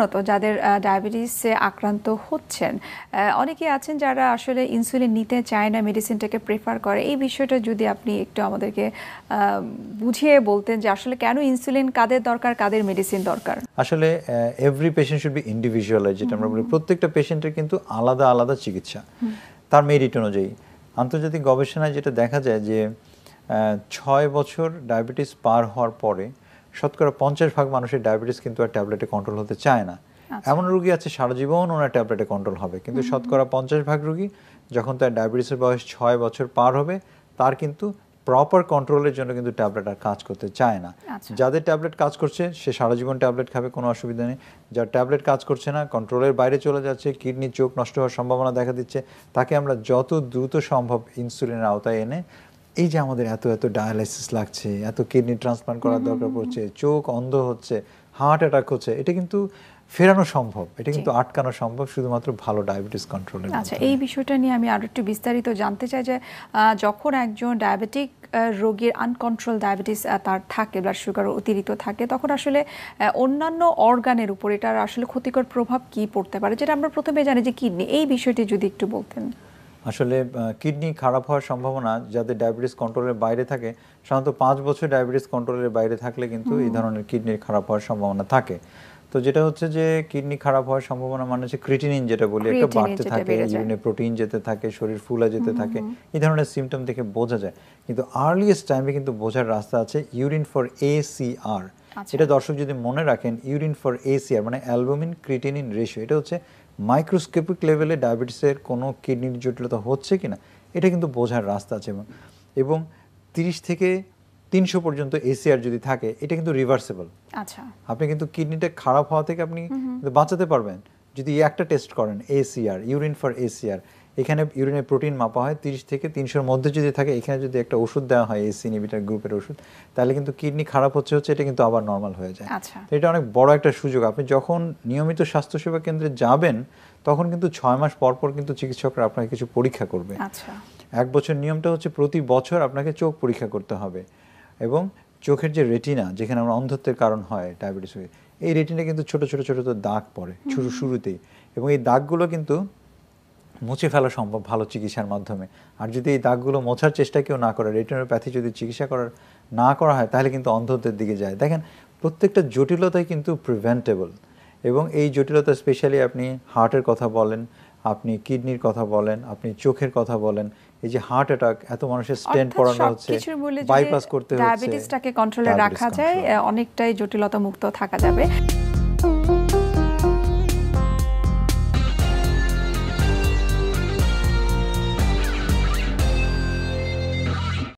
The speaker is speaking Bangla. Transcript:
সাধারণত যাদের ডায়াবেটিসে আক্রান্ত হচ্ছেন অনেকে আছেন যারা আসলে ইনসুলিন নিতে চায় না মেডিসিনটাকে প্রেফার করে এই বিষয়টা যদি আপনি একটু আমাদেরকে বুঝিয়ে বলতেন যে আসলে কেন ইনসুলিন কাদের দরকার কাদের মেডিসিন দরকার আসলে every patient should be individualise যেটা আমরা বলি প্রত্যেকটা পেশেন্টের কিন্তু আলাদা আলাদা চিকিৎসা তার মেরিট অনুযায়ী আন্তর্জাতিক গবেষণায় যেটা দেখা যায় যে ছয় বছর ডায়াবেটিস পার হওয়ার পরে শতকরা পঞ্চাশ ভাগ মানুষের ডায়াবেটিস কিন্তু আর ট্যাবলেটে কন্ট্রোল হতে চায় না আচ্ছা। এমন রুগী আছে সারা জীবন ওনার ট্যাবলেটে কন্ট্রোল হবে কিন্তু শতকরা পঞ্চাশ ভাগ রুগী যখন তার ডায়াবেটিসের বয়স ছয় বছর পার হবে তার কিন্তু প্রপার কন্ট্রোলের জন্য কিন্তু ট্যাবলেট আর কাজ করতে চায় না আচ্ছা। যাদের ট্যাবলেট কাজ করছে সে সারা জীবন ট্যাবলেট খাবে কোনো অসুবিধা নেই যার ট্যাবলেট কাজ করছে না কন্ট্রোলের বাইরে চলে যাচ্ছে কিডনি চোখ নষ্ট হওয়ার সম্ভাবনা দেখা দিচ্ছে তাকে আমরা যত দ্রুত সম্ভব ইনসুলিনের আওতায় এনে এই যে আমাদের এত এত ডায়ালাইসিস লাগছে এত কিডনি ট্রান্সপ্লান্ট করার দরকার পড়ছে চোখ অন্ধ হচ্ছে হার্ট অ্যাটাক হচ্ছে এটা কিন্তু ফেরানো সম্ভব এটা কিন্তু আটকানো সম্ভব শুধুমাত্র ভালো ডায়াবেটিস কন্ট্রোল আচ্ছা এই বিষয়টা নিয়ে আমি আরো একটু বিস্তারিত জানতে চাই যে যখন একজন ডায়াবেটিক রোগীর আনকন্ট্রোল ডায়াবেটিস তার থাকে ব্লাড সুগার অতিরিক্ত থাকে তখন আসলে অন্যান্য অর্গানের উপর এটার আসলে ক্ষতিকর প্রভাব কি পড়তে পারে যেটা আমরা প্রথমে জানি যে কিডনি এই বিষয়টি যদি একটু বলতেন আসলে কিডনি খারাপ হওয়ার সম্ভাবনা যাদের ডায়াবেটিস কন্ট্রোলের বাইরে থাকে সাধারণত পাঁচ বছর ডায়াবেটিস কন্ট্রোলের বাইরে থাকলে কিন্তু এই ধরনের কিডনির খারাপ হওয়ার সম্ভাবনা থাকে তো যেটা হচ্ছে যে কিডনি খারাপ হওয়ার সম্ভাবনা মানে হচ্ছে ক্রিটিনিন যেটা বলি একটা বাড়তে থাকে ইউরিনে প্রোটিন যেতে থাকে শরীর ফুলা যেতে থাকে এই ধরনের সিমটম দেখে বোঝা যায় কিন্তু আর্লিয়েস্ট টাইমে কিন্তু বোঝার রাস্তা আছে ইউরিন ফর এসিআর এটা দর্শক যদি মনে রাখেন ইউরিন ফর এসিআর মানে অ্যালবুমিন ক্রিটিনিন রেশিও এটা হচ্ছে মাইক্রোস্কোপিক লেভেলে ডায়াবেটিসের কোনো কিডনির জটিলতা হচ্ছে কিনা এটা কিন্তু বোঝার রাস্তা আছে এবং তিরিশ থেকে তিনশো পর্যন্ত এসিআর যদি থাকে এটা কিন্তু রিভার্সেবল আচ্ছা আপনি কিন্তু কিডনিটা খারাপ হওয়া থেকে আপনি বাঁচাতে পারবেন যদি একটা টেস্ট করেন এসিআর ইউরিন ফর এসিআর এখানে ইউরিনের প্রোটিন মাপা হয় তিরিশ থেকে তিনশোর মধ্যে যদি থাকে এখানে যদি একটা ওষুধ দেওয়া হয় এসি নিবিটার গ্রুপের ওষুধ তাহলে কিন্তু কিডনি খারাপ হচ্ছে হচ্ছে এটা কিন্তু আবার নর্মাল হয়ে যায় আচ্ছা এটা অনেক বড় একটা সুযোগ আপনি যখন নিয়মিত স্বাস্থ্যসেবা কেন্দ্রে যাবেন তখন কিন্তু ছয় মাস পর পর কিন্তু চিকিৎসকরা আপনাকে কিছু পরীক্ষা করবে আচ্ছা এক বছর নিয়মটা হচ্ছে প্রতি বছর আপনাকে চোখ পরীক্ষা করতে হবে এবং চোখের যে রেটিনা যেখানে আমরা অন্ধত্বের কারণ হয় ডায়াবেটিস হয়ে এই রেটিনা কিন্তু ছোট ছোট ছোট তো দাগ পড়ে শুরু শুরুতেই এবং এই দাগগুলো কিন্তু মুছে ফেলা সম্ভব ভালো চিকিৎসার মাধ্যমে আর যদি এই দাগগুলো মোছার চেষ্টা কেউ না করে রেটিনোপ্যাথি যদি চিকিৎসা করার না করা হয় তাহলে কিন্তু অন্ধত্বের দিকে যায় দেখেন প্রত্যেকটা জটিলতাই কিন্তু প্রিভেন্টেবল এবং এই জটিলতা স্পেশালি আপনি হার্টের কথা বলেন আপনি কিডনির কথা বলেন আপনি চোখের কথা বলেন এই যে হার্ট অ্যাটাক এত মানুষের স্টেন্ট পড়ানো হচ্ছে বাইপাস করতে হচ্ছে ডায়াবেটিসটাকে কন্ট্রোলে রাখা যায় অনেকটাই জটিলতা মুক্ত থাকা যাবে